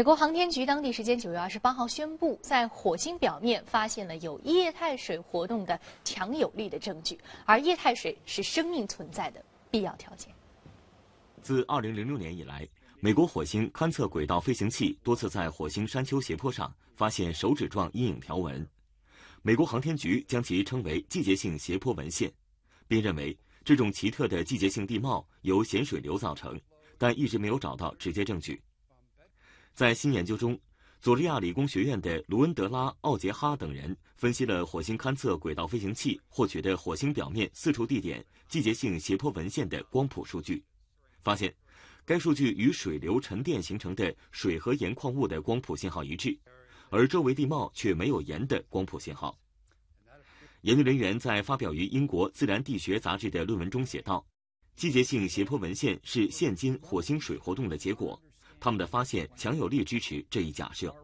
美国航天局当地时间九月二十八号宣布，在火星表面发现了有液态水活动的强有力的证据，而液态水是生命存在的必要条件。自二零零六年以来，美国火星勘测轨道飞行器多次在火星山丘斜坡上发现手指状阴影条纹，美国航天局将其称为季节性斜坡文献，并认为这种奇特的季节性地貌由咸水流造成，但一直没有找到直接证据。在新研究中，佐治亚理工学院的卢恩德拉·奥杰哈等人分析了火星勘测轨道飞行器获取的火星表面四处地点季节性斜坡文献的光谱数据，发现该数据与水流沉淀形成的水和盐矿物的光谱信号一致，而周围地貌却没有盐的光谱信号。研究人员在发表于英国《自然地学》杂志的论文中写道：“季节性斜坡文线是现今火星水活动的结果。”他们的发现强有力支持这一假设。